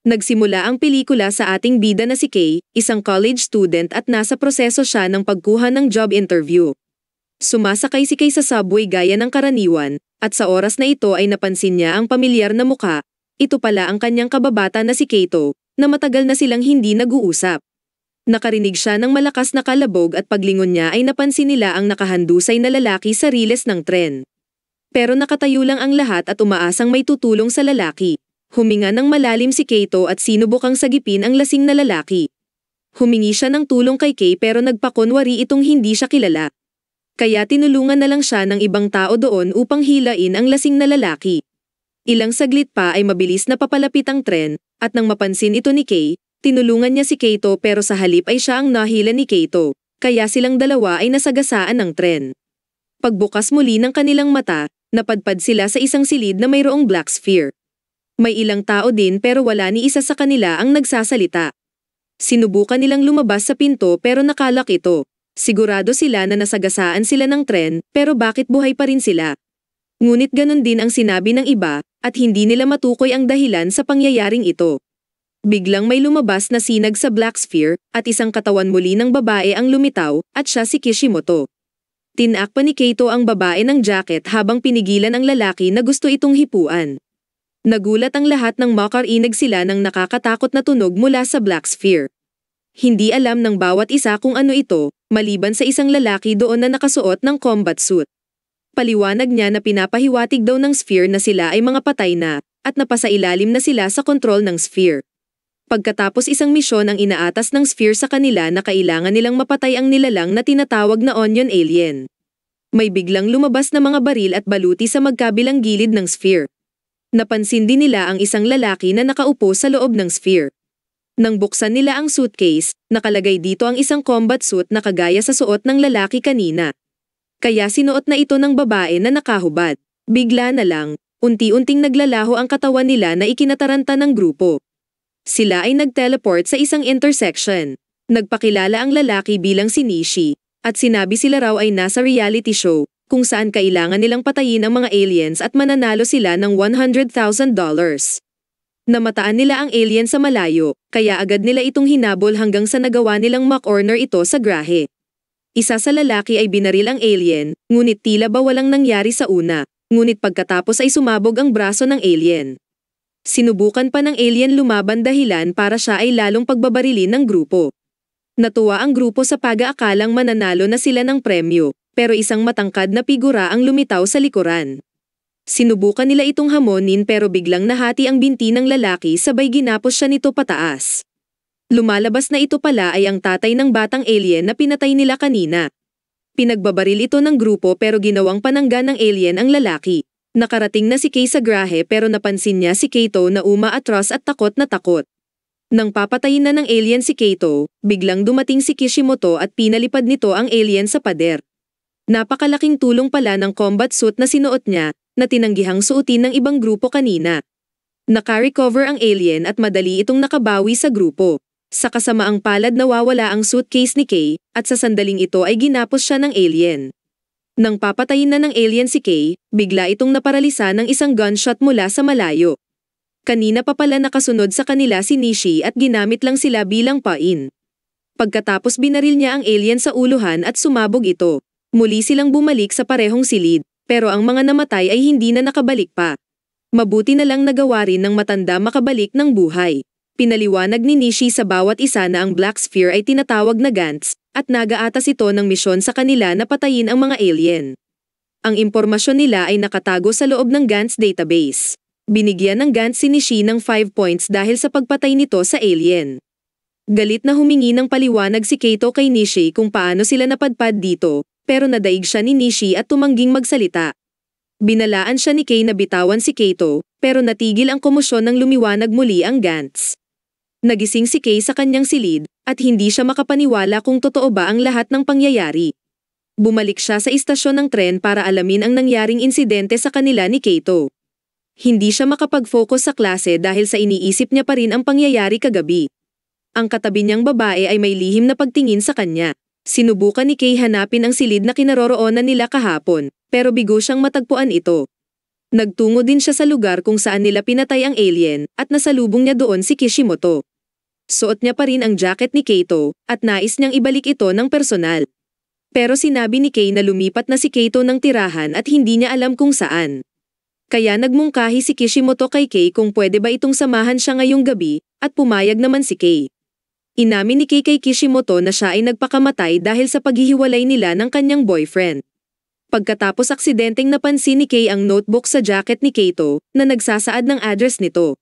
Nagsimula ang pelikula sa ating bida na si Kay, isang college student at nasa proseso siya ng pagkuha ng job interview. Sumasakay si Kay sa subway gaya ng karaniwan, at sa oras na ito ay napansin niya ang pamilyar na mukha. ito pala ang kanyang kababata na si Kato, na matagal na silang hindi nag-uusap. Nakarinig siya ng malakas na kalabog at paglingon niya ay napansin nila ang nakahandusay na lalaki sa riles ng tren. Pero nakatayo lang ang lahat at umaasang may tutulong sa lalaki. Huminga ng malalim si Kato at sinubukang sagipin ang lasing na lalaki. Humingi siya ng tulong kay Kay pero nagpakonwari itong hindi siya kilala. Kaya tinulungan na lang siya ng ibang tao doon upang hilain ang lasing na lalaki. Ilang saglit pa ay mabilis na papalapit ang tren, at nang mapansin ito ni Kay, tinulungan niya si Kato pero sa halip ay siya ang nahila ni Kato, kaya silang dalawa ay nasagasaan ng tren. Pagbukas muli ng kanilang mata, napadpad sila sa isang silid na mayroong black sphere. May ilang tao din pero wala ni isa sa kanila ang nagsasalita. Sinubukan nilang lumabas sa pinto pero nakalak ito. Sigurado sila na nasagasaan sila ng tren pero bakit buhay pa rin sila? Ngunit ganun din ang sinabi ng iba at hindi nila matukoy ang dahilan sa pangyayaring ito. Biglang may lumabas na sinag sa Black Sphere at isang katawan muli ng babae ang lumitaw at siya si Kishimoto. Tinakpa ni Kato ang babae ng jacket habang pinigilan ang lalaki na gusto itong hipuan. Nagulat ang lahat ng makarinig sila ng nakakatakot na tunog mula sa Black Sphere. Hindi alam ng bawat isa kung ano ito, maliban sa isang lalaki doon na nakasuot ng combat suit. Paliwanag niya na pinapahiwatig daw ng sphere na sila ay mga patay na, at napasailalim na sila sa kontrol ng sphere. Pagkatapos isang misyon ang inaatas ng sphere sa kanila na kailangan nilang mapatay ang nilalang na tinatawag na Onion Alien. May biglang lumabas na mga baril at baluti sa magkabilang gilid ng sphere. Napansin din nila ang isang lalaki na nakaupo sa loob ng sphere. Nang buksan nila ang suitcase, nakalagay dito ang isang combat suit na kagaya sa suot ng lalaki kanina. Kaya sinuot na ito ng babae na nakahubad. Bigla na lang, unti-unting naglalaho ang katawan nila na ikinataranta ng grupo. Sila ay nagteleport sa isang intersection. Nagpakilala ang lalaki bilang si Nishi, at sinabi sila raw ay nasa reality show kung saan kailangan nilang patayin ang mga aliens at mananalo sila ng $100,000. Namataan nila ang alien sa malayo, kaya agad nila itong hinabol hanggang sa nagawa nilang makorner ito sa grahe. Isa sa lalaki ay binaril ang alien, ngunit tila ba walang nangyari sa una, ngunit pagkatapos ay sumabog ang braso ng alien. Sinubukan pa ng alien lumaban dahilan para siya ay lalong pagbabarilin ng grupo. Natuwa ang grupo sa pag-aakalang mananalo na sila ng premyo, pero isang matangkad na figura ang lumitaw sa likuran. Sinubukan nila itong hamonin pero biglang nahati ang binti ng lalaki sabay ginapos siya nito pataas. Lumalabas na ito pala ay ang tatay ng batang alien na pinatay nila kanina. Pinagbabaril ito ng grupo pero ginawang panangga ng alien ang lalaki. Nakarating na si Kay sa grahe pero napansin niya si Kato na umaatras at takot na takot. Nang papatayin na ng alien si Kato, biglang dumating si Kishimoto at pinalipad nito ang alien sa pader. Napakalaking tulong pala ng combat suit na sinuot niya na tinanggihang suotin ng ibang grupo kanina. Nakarecover ang alien at madali itong nakabawi sa grupo. Sa kasamaang palad nawawala ang suitcase ni Kay at sa sandaling ito ay ginapos siya ng alien. Nang papatayin na ng alien si Kay, bigla itong naparalisa ng isang gunshot mula sa malayo. Kanina pa pala nakasunod sa kanila si Nishi at ginamit lang sila bilang pain. Pagkatapos binaril niya ang alien sa uluhan at sumabog ito. Muli silang bumalik sa parehong silid, pero ang mga namatay ay hindi na nakabalik pa. Mabuti na lang nagawa rin ng matanda makabalik ng buhay. Pinaliwanag ni Nishi sa bawat isa na ang Black Sphere ay tinatawag na Gantz, at nagaatas ito ng misyon sa kanila na patayin ang mga alien. Ang impormasyon nila ay nakatago sa loob ng Gantz database. Binigyan ng Gantz si Nishi ng 5 points dahil sa pagpatay nito sa alien. Galit na humingi ng paliwanag si Kato kay Nishi kung paano sila napadpad dito, pero nadaig siya ni Nishi at tumangging magsalita. Binalaan siya ni Kay na bitawan si Kato, pero natigil ang komosyon nang lumiwanag muli ang Gantz. Nagising si Kay sa kanyang silid, at hindi siya makapaniwala kung totoo ba ang lahat ng pangyayari. Bumalik siya sa istasyon ng tren para alamin ang nangyaring insidente sa kanila ni Kato. Hindi siya makapag-focus sa klase dahil sa iniisip niya pa rin ang pangyayari kagabi. Ang katabi niyang babae ay may lihim na pagtingin sa kanya. Sinubukan ni Kay hanapin ang silid na kinaroroonan nila kahapon, pero bigo siyang matagpuan ito. Nagtungo din siya sa lugar kung saan nila pinatay ang alien, at nasalubong niya doon si Kishimoto. Suot niya pa rin ang jacket ni Kato, at nais niyang ibalik ito ng personal. Pero sinabi ni Kay na lumipat na si Kato ng tirahan at hindi niya alam kung saan. Kaya nagmungkahi si Kishimoto kay Kay kung pwede ba itong samahan siya ngayong gabi, at pumayag naman si Kay. Inamin ni Kikei Kishimoto na siya ay nagpakamatay dahil sa paghihiwalay nila ng kanyang boyfriend. Pagkatapos aksidenteng napansin ni Kay ang notebook sa jacket ni Kato na nagsasaad ng address nito.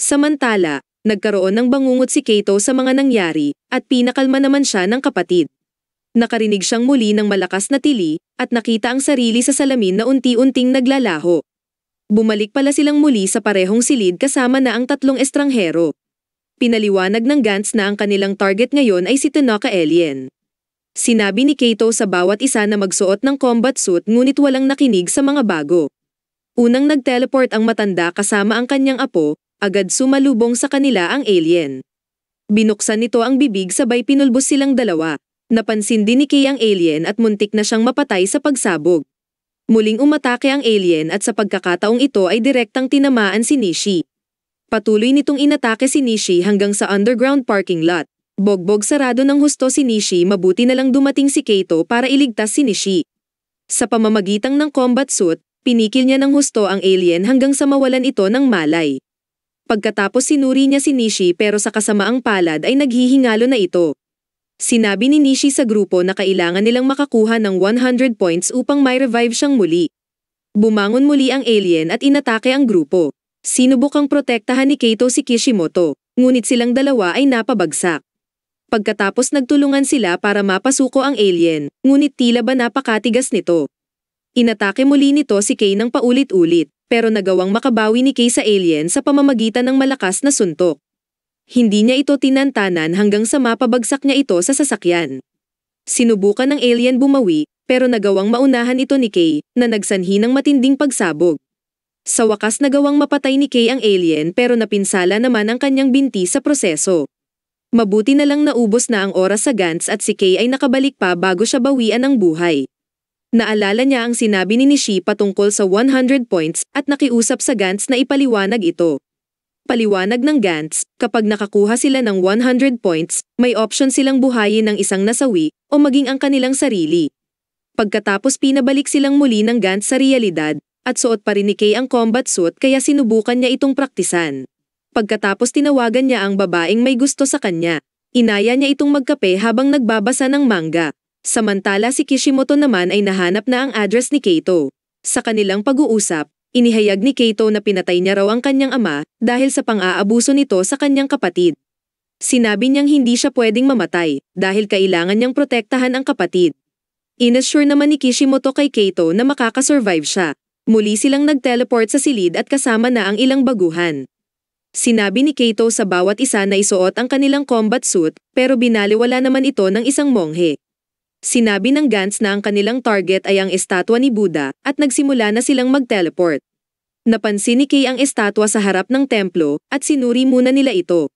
Samantala, nagkaroon ng bangungot si Kato sa mga nangyari at pinakalma naman siya ng kapatid. Nakarinig siyang muli ng malakas na tili at nakita ang sarili sa salamin na unti-unting naglalaho. Bumalik pala silang muli sa parehong silid kasama na ang tatlong estranghero pinaliwanag ng Gantz na ang kanilang target ngayon ay si Tanaka Alien. Sinabi ni Kato sa bawat isa na magsuot ng combat suit ngunit walang nakinig sa mga bago. Unang nagteleport ang matanda kasama ang kanyang apo, agad sumalubong sa kanila ang alien. Binuksan nito ang bibig sabay pinulbos silang dalawa. Napansin din ni Kay ang alien at muntik na siyang mapatay sa pagsabog. Muling umatake ang alien at sa pagkakataong ito ay direktang tinamaan si Nishi. Patuloy nitong inatake si Nishi hanggang sa underground parking lot. Bogbog sarado ng husto si Nishi mabuti na lang dumating si Kato para iligtas si Nishi. Sa pamamagitan ng combat suit, pinikil niya ng husto ang alien hanggang sa mawalan ito ng malay. Pagkatapos sinuri niya si Nishi pero sa kasamaang palad ay naghihingalo na ito. Sinabi ni Nishi sa grupo na kailangan nilang makakuha ng 100 points upang may revive siyang muli. Bumangon muli ang alien at inatake ang grupo. Sinubukang protektahan ni Kato si Kishimoto, ngunit silang dalawa ay napabagsak. Pagkatapos nagtulungan sila para mapasuko ang alien, ngunit tila ba napakatigas nito. Inatake muli nito si Kay ng paulit-ulit, pero nagawang makabawi ni Kay sa alien sa pamamagitan ng malakas na suntok. Hindi niya ito tinantanan hanggang sa mapabagsak niya ito sa sasakyan. Sinubukan ng alien bumawi, pero nagawang maunahan ito ni Kay, na nagsanhi ng matinding pagsabog. Sa wakas nagawang mapatay ni Kay ang alien pero napinsala naman ang kanyang binti sa proseso. Mabuti na lang naubos na ang oras sa Gantz at si Kay ay nakabalik pa bago siya bawian ng buhay. Naalala niya ang sinabi ni Nishi patungkol sa 100 points at nakiusap sa Gantz na ipaliwanag ito. Paliwanag ng Gantz, kapag nakakuha sila ng 100 points, may option silang buhayin ng isang nasawi o maging ang kanilang sarili. Pagkatapos pinabalik silang muli ng Gantz sa realidad at suot pa rin ni Kay ang combat suit kaya sinubukan niya itong praktisan. Pagkatapos tinawagan niya ang babaeng may gusto sa kanya. Inaya niya itong magkape habang nagbabasa ng manga. Samantala si Kishimoto naman ay nahanap na ang address ni Kato. Sa kanilang pag-uusap, inihayag ni Kato na pinatay niya raw ang kanyang ama dahil sa pang-aabuso nito sa kanyang kapatid. Sinabi niyang hindi siya pwedeng mamatay dahil kailangan niyang protektahan ang kapatid. Inassure naman ni Kishimoto kay Kato na makakasurvive siya Muli silang nagteleport sa silid at kasama na ang ilang baguhan. Sinabi ni Kato sa bawat isa na isuot ang kanilang combat suit pero binaliwala naman ito ng isang monghe. Sinabi ng Gans na ang kanilang target ay ang estatwa ni Buddha at nagsimula na silang magteleport. Napansin ni Kay ang estatwa sa harap ng templo at sinuri muna nila ito.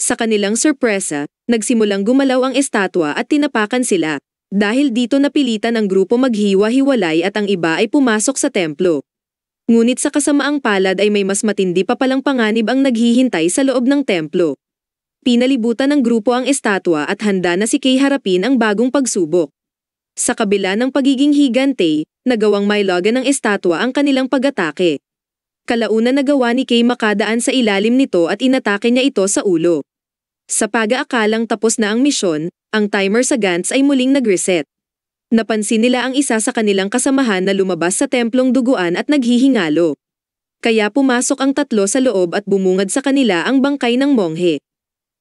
Sa kanilang sorpresa, nagsimulang gumalaw ang estatwa at tinapakan sila. Dahil dito napilitan ang grupo maghiwa-hiwalay at ang iba ay pumasok sa templo. Ngunit sa kasamaang palad ay may mas matindi pa palang panganib ang naghihintay sa loob ng templo. Pinalibutan ng grupo ang estatwa at handa na si Kay harapin ang bagong pagsubok. Sa kabila ng pagiging higante, nagawang mailogan ng estatwa ang kanilang pag-atake. Kalauna nagawa ni Kay makadaan sa ilalim nito at inatake niya ito sa ulo. Sa pag-aakalang tapos na ang misyon, ang timer sa Gantz ay muling nag-reset. Napansin nila ang isa sa kanilang kasamahan na lumabas sa templong duguan at naghihingalo. Kaya pumasok ang tatlo sa loob at bumungad sa kanila ang bangkay ng monghe.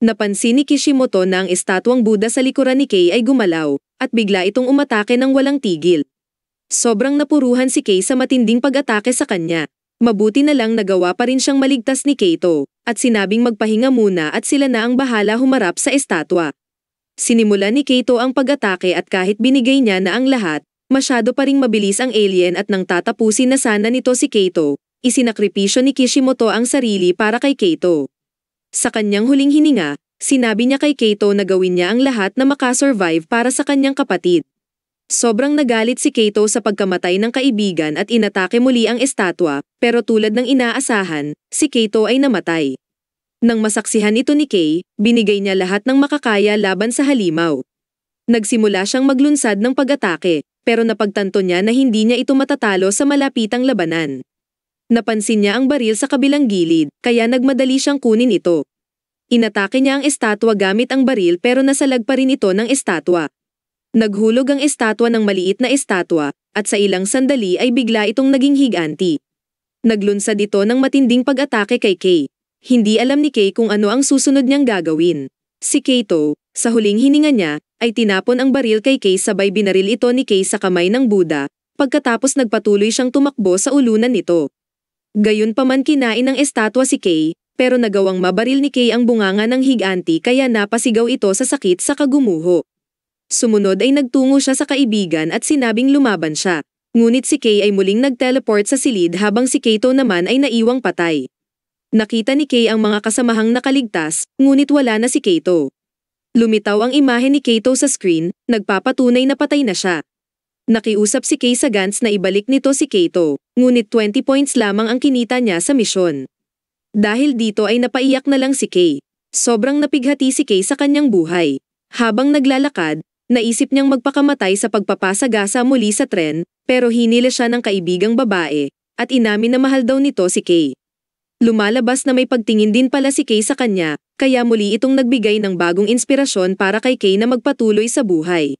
Napansin ni Kishimoto na ang estatwang Buddha sa likuran ni Kei ay gumalaw, at bigla itong umatake ng walang tigil. Sobrang napuruhan si Kei sa matinding pag-atake sa kanya. Mabuti na lang nagawa pa rin siyang maligtas ni Kato, at sinabing magpahinga muna at sila na ang bahala humarap sa estatwa. Sinimula ni Kato ang pag-atake at kahit binigay niya na ang lahat, masyado pa ring mabilis ang alien at nang tatapusin na sana nito si Kato, isinakripisyo ni Kishimoto ang sarili para kay Kato. Sa kanyang huling hininga, sinabi niya kay Kato na gawin niya ang lahat na makasurvive para sa kanyang kapatid. Sobrang nagalit si Kato sa pagkamatay ng kaibigan at inatake muli ang estatwa, pero tulad ng inaasahan, si Kato ay namatay. Nang masaksihan ito ni Kay, binigay niya lahat ng makakaya laban sa halimaw. Nagsimula siyang maglunsad ng pag-atake, pero napagtanto niya na hindi niya ito matatalo sa malapitang labanan. Napansin niya ang baril sa kabilang gilid, kaya nagmadali siyang kunin ito. Inatake niya ang estatwa gamit ang baril pero nasalag pa rin ito ng estatwa. Naghulog ang estatwa ng maliit na estatwa, at sa ilang sandali ay bigla itong naging higanti. Naglunsad ito ng matinding pag-atake kay Kay, hindi alam ni Kay kung ano ang susunod niyang gagawin. Si Kato, sa huling hininga niya, ay tinapon ang baril kay Kay sabay binaril ito ni Kay sa kamay ng Buddha, pagkatapos nagpatuloy siyang tumakbo sa ulunan nito. Gayunpaman kinain ng estatwa si Kay, pero nagawang mabaril ni Kay ang bunganga ng higanti kaya napasigaw ito sa sakit sa kagumuho. Sumunod ay nagtungo siya sa kaibigan at sinabing lumaban siya. Ngunit si Kay ay muling nagteleport sa silid habang si Kato naman ay naiwang patay nakita ni Kay ang mga kasamahang nakaligtas, ngunit wala na si Kato. Lumitaw ang imahe ni Kato sa screen, nagpapatunay na patay na siya. Nakiusap si Kay sa Gantz na ibalik nito si Kato, ngunit 20 points lamang ang kinita niya sa misyon. Dahil dito ay napaiyak na lang si Kay. Sobrang napighati si Kay sa kanyang buhay. Habang naglalakad, naisip niyang magpakamatay sa pagpapasagasa muli sa tren, pero hinila siya ng kaibigang babae, at inamin na mahal daw nito si Kay. Lumalabas na may pagtingin din pala si Kay sa kanya, kaya muli itong nagbigay ng bagong inspirasyon para kay Kay na magpatuloy sa buhay.